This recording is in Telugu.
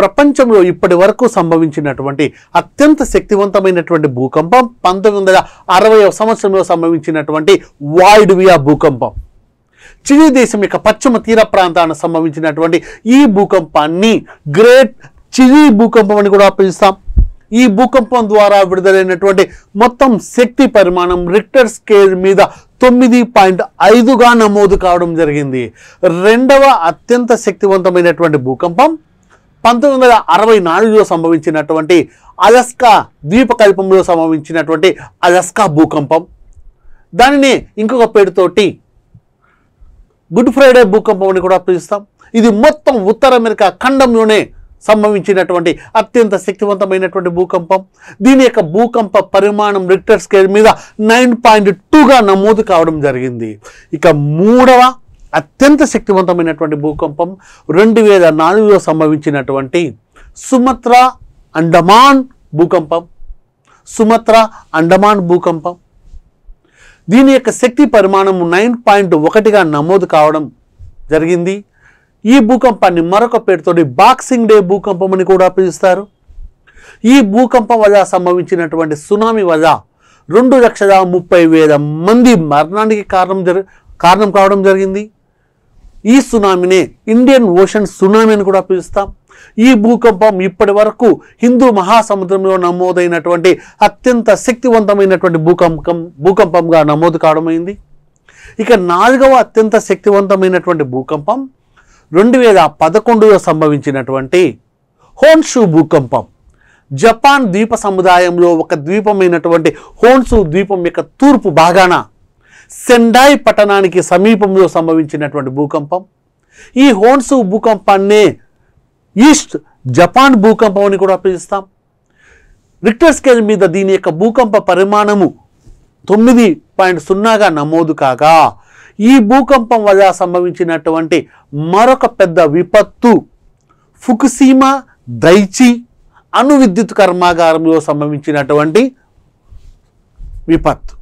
ప్రపంచంలో ఇప్పటి వరకు సంభవించినటువంటి అత్యంత శక్తివంతమైనటువంటి భూకంపం పంతొమ్మిది వందల అరవై సంవత్సరంలో సంభవించినటువంటి వాయిడువియా భూకంపం చిలీ దేశం యొక్క పశ్చిమ తీర ప్రాంతాన్ని సంభవించినటువంటి ఈ భూకంపాన్ని గ్రేట్ చిలీ భూకంపం అని కూడా పిలుస్తాం ఈ భూకంపం ద్వారా విడుదలైనటువంటి మొత్తం శక్తి పరిమాణం రిక్టర్ స్కేల్ మీద తొమ్మిది పాయింట్ ఐదుగా నమోదు కావడం జరిగింది రెండవ అత్యంత శక్తివంతమైనటువంటి భూకంపం పంతొమ్మిది వందల అరవై నాలుగులో సంభవించినటువంటి అలస్కా ద్వీపకల్పంలో సంభవించినటువంటి అలస్కా భూకంపం దానిని ఇంకొక పేరుతోటి గుడ్ ఫ్రైడే భూకంపం అని కూడా పిలుస్తాం ఇది మొత్తం ఉత్తర అమెరికా ఖండంలోనే సంభవించినటువంటి అత్యంత శక్తివంతమైనటువంటి భూకంపం దీని యొక్క భూకంప పరిమాణం రిక్టర్ స్కేల్ మీద నైన్ పాయింట్ టూగా నమోదు కావడం జరిగింది ఇక మూడవ అత్యంత శక్తివంతమైనటువంటి భూకంపం రెండు వేల నాలుగులో సంభవించినటువంటి సుమత్ర అండమాన్ భూకంపం సుమత్ర అండమాన్ భూకంపం దీని యొక్క శక్తి పరిమాణం నైన్ పాయింట్ ఒకటిగా నమోదు కావడం జరిగింది ఈ భూకంపాన్ని మరొక పేరుతోటి బాక్సింగ్ డే భూకంపం అని కూడా పిలుస్తారు ఈ భూకంపం వల్ల సంభవించినటువంటి సునామీ వల్ల రెండు లక్షల ముప్పై వేల మంది మరణానికి కారణం జరి కారణం కావడం జరిగింది ఈ సునామీని ఇండియన్ ఓషన్ సునామీ అని కూడా పిలుస్తాం ఈ భూకంపం ఇప్పటి వరకు హిందూ మహాసముద్రంలో నమోదైనటువంటి అత్యంత శక్తివంతమైనటువంటి భూకంపం భూకంపంగా నమోదు కావడమైంది ఇక నాలుగవ అత్యంత శక్తివంతమైనటువంటి భూకంపం రెండు వేల పదకొండులో సంభవించినటువంటి హోన్షూ భూకంపం జపాన్ ద్వీప సముదాయంలో ఒక ద్వీపమైనటువంటి హోన్సు ద్వీపం యొక్క తూర్పు భాగాన సెండాయ్ పట్టణానికి సమీపంలో సంభవించినటువంటి భూకంపం ఈ హోన్సు భూకంపాన్నే ఈస్ట్ జపాన్ భూకంపం అని కూడా పిలుస్తాం రిక్టర్ స్కేల్ మీద దీని యొక్క భూకంప పరిమాణము తొమ్మిది పాయింట్ సున్నాగా నమోదు కాగా ఈ భూకంపం వల్ల సంభవించినటువంటి మరొక పెద్ద విపత్తు ఫుకుసీమా దైచి అణు విద్యుత్ కర్మాగారంలో సంభవించినటువంటి విపత్తు